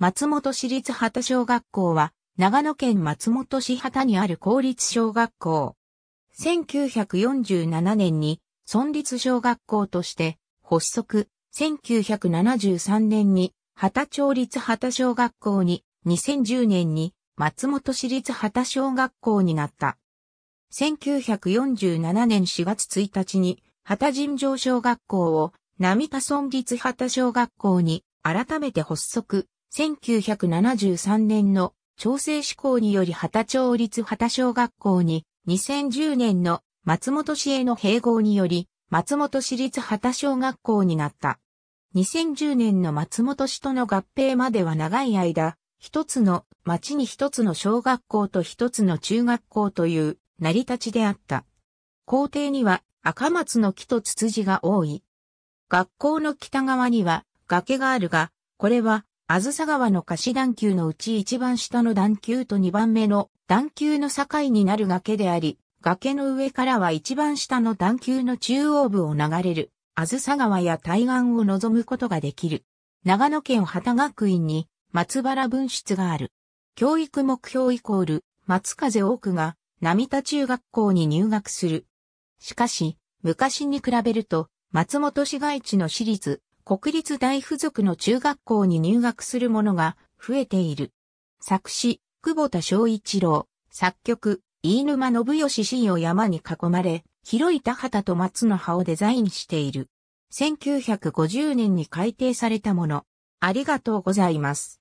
松本市立畑小学校は、長野県松本市畑にある公立小学校。1947年に、村立小学校として発足、1973年に、畑町立畑小学校に、2010年に、松本市立畑小学校になった。1947年4月1日に、畑尋常小学校を、並田村立畑小学校に改めて発足、1973年の調整志向により旗町立旗小学校に2010年の松本市への併合により松本市立旗小学校になった。2010年の松本市との合併までは長い間、一つの町に一つの小学校と一つの中学校という成り立ちであった。校庭には赤松の木とツツジが多い。学校の北側には崖があるが、これはあずさ川の貸段丘のうち一番下の段丘と二番目の段丘の境になる崖であり、崖の上からは一番下の段丘の中央部を流れる、あずさ川や対岸を望むことができる。長野県旗学院に松原分室がある。教育目標イコール、松風多くが、並田中学校に入学する。しかし、昔に比べると、松本市街地の私立、国立大附属の中学校に入学する者が増えている。作詞、久保田昭一郎、作曲、飯沼信義 C を山に囲まれ、広い田畑と松の葉をデザインしている。1950年に改定されたもの。ありがとうございます。